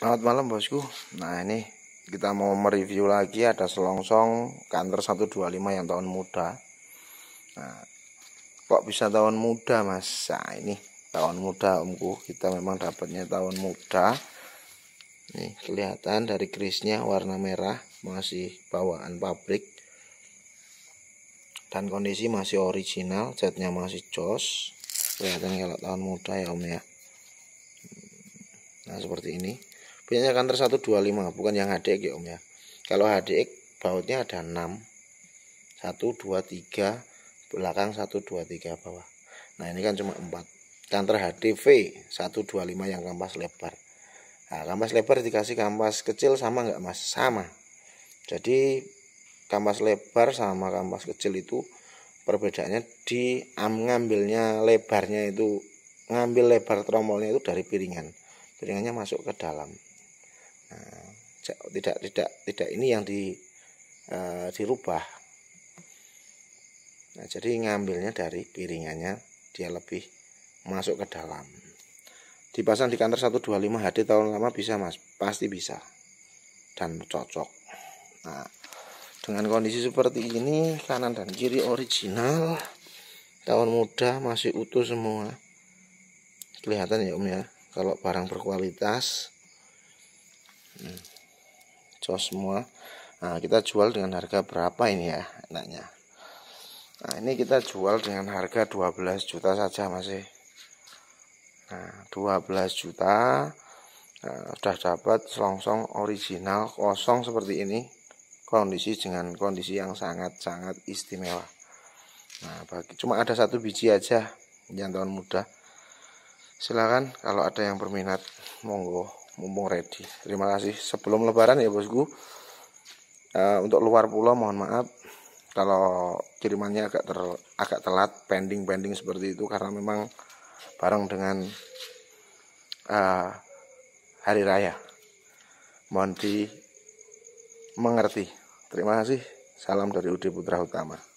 Selamat malam bosku. Nah ini kita mau mereview lagi ada selongsong kantor 125 yang tahun muda. Nah, kok bisa tahun muda mas? Nah, ini tahun muda omku. Kita memang dapatnya tahun muda. Nih kelihatan dari krisnya warna merah masih bawaan pabrik dan kondisi masih original. Catnya masih jos. Kelihatan kalau tahun muda ya om ya. Nah seperti ini biasanya kantor 125 bukan yang HDX ya om ya kalau HDX bautnya ada 6 1 2 3 belakang 1 2 3 bawah nah ini kan cuma 4 kantor HDV 125 yang kampas lebar nah kampas lebar dikasih kampas kecil sama enggak mas sama jadi kampas lebar sama kampas kecil itu perbedaannya di am ngambilnya lebarnya itu ngambil lebar tromolnya itu dari piringan piringannya masuk ke dalam Hmm. tidak tidak tidak ini yang di uh, dirubah. Nah, jadi ngambilnya dari piringannya dia lebih masuk ke dalam. Dipasang di kantor 125 HD tahun lama bisa Mas, pasti bisa. Dan cocok. Nah, dengan kondisi seperti ini kanan dan kiri original tahun muda masih utuh semua kelihatan ya om ya kalau barang berkualitas jos hmm. semua nah kita jual dengan harga berapa ini ya enaknya nah ini kita jual dengan harga 12 juta saja masih e. nah 12 juta nah, sudah dapat selongsong original kosong seperti ini kondisi dengan kondisi yang sangat-sangat istimewa nah bagi cuma ada satu biji aja yang jantan muda silakan kalau ada yang berminat monggo mumpung ready terima kasih sebelum lebaran ya bosku uh, untuk luar pulau mohon maaf kalau kirimannya agak ter, agak telat pending pending seperti itu karena memang bareng dengan uh, hari raya mohon di mengerti terima kasih salam dari Udi Putra Utama